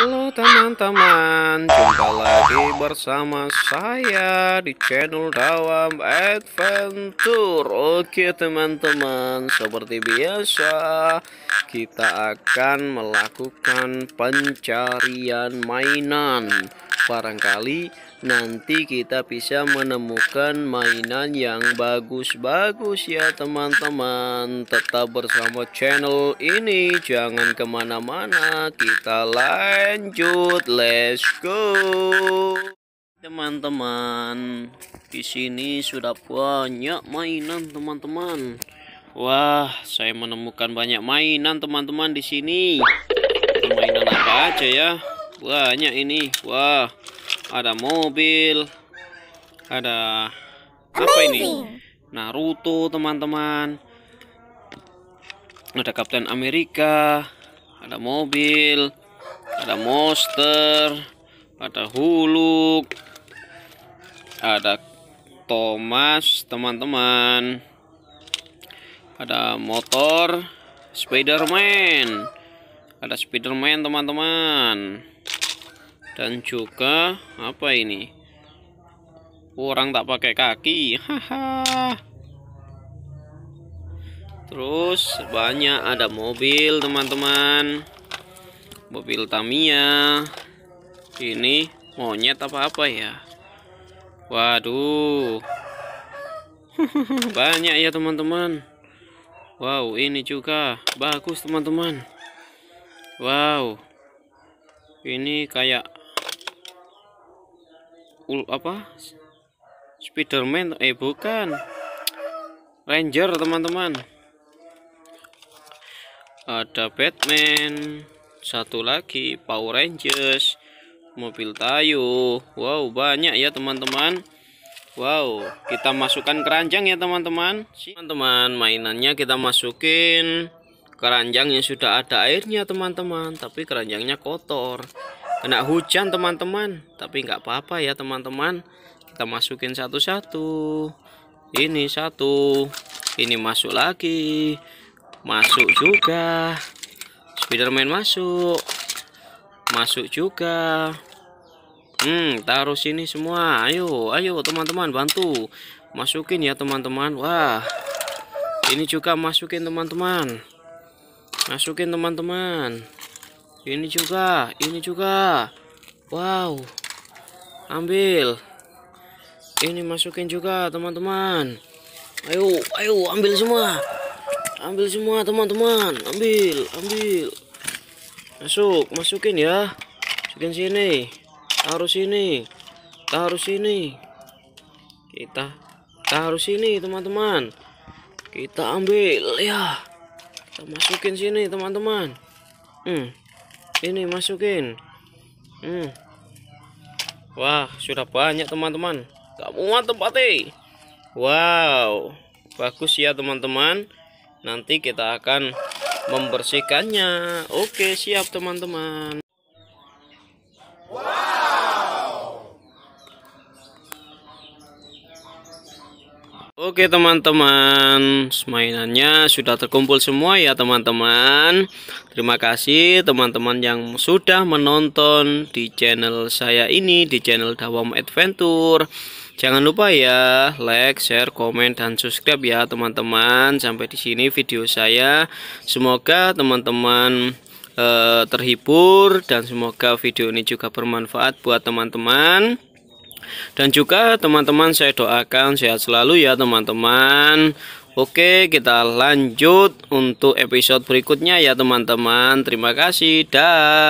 Halo teman-teman, jumpa lagi bersama saya di channel Dawam Adventure Oke teman-teman, seperti biasa kita akan melakukan pencarian mainan barangkali nanti kita bisa menemukan mainan yang bagus-bagus ya teman-teman tetap bersama channel ini jangan kemana-mana kita lanjut let's go teman-teman di sini sudah banyak mainan teman-teman Wah, saya menemukan banyak mainan teman-teman di sini. Mainan apa aja ya? banyak ini wah ada mobil ada Amazing. apa ini Naruto teman-teman ada Kapten Amerika ada mobil ada monster ada huluk ada Thomas teman-teman ada motor Spiderman ada Spiderman teman-teman dan juga apa ini orang tak pakai kaki haha terus banyak ada mobil teman-teman mobil Tamiya ini monyet apa-apa ya waduh banyak ya teman-teman wow ini juga bagus teman-teman wow ini kayak ul apa Spiderman eh bukan Ranger teman-teman ada Batman satu lagi Power Rangers mobil tayu wow banyak ya teman-teman wow kita masukkan keranjang ya teman-teman teman-teman mainannya kita masukin keranjang yang sudah ada airnya teman-teman tapi keranjangnya kotor kena hujan teman-teman tapi nggak apa-apa ya teman-teman kita masukin satu-satu ini satu ini masuk lagi masuk juga Spiderman masuk masuk juga hmm taruh sini semua ayo ayo teman-teman bantu masukin ya teman-teman wah ini juga masukin teman-teman masukin teman-teman ini juga, ini juga. Wow. Ambil. Ini masukin juga, teman-teman. Ayo, ayo ambil semua. Ambil semua, teman-teman. Ambil, ambil. Masuk, masukin ya. Masukin sini. Taruh sini. Taruh sini. Kita taruh sini, teman-teman. Kita ambil ya. Kita masukin sini, teman-teman. Hmm ini masukin hmm. wah sudah banyak teman-teman gak muat tempatnya eh. wow bagus ya teman-teman nanti kita akan membersihkannya oke siap teman-teman Oke teman-teman, mainannya sudah terkumpul semua ya teman-teman. Terima kasih teman-teman yang sudah menonton di channel saya ini, di channel Dawam Adventure. Jangan lupa ya like, share, komen dan subscribe ya teman-teman. Sampai di sini video saya. Semoga teman-teman eh, terhibur dan semoga video ini juga bermanfaat buat teman-teman. Dan juga teman-teman saya doakan sehat selalu ya teman-teman. Oke, kita lanjut untuk episode berikutnya ya teman-teman. Terima kasih. dan.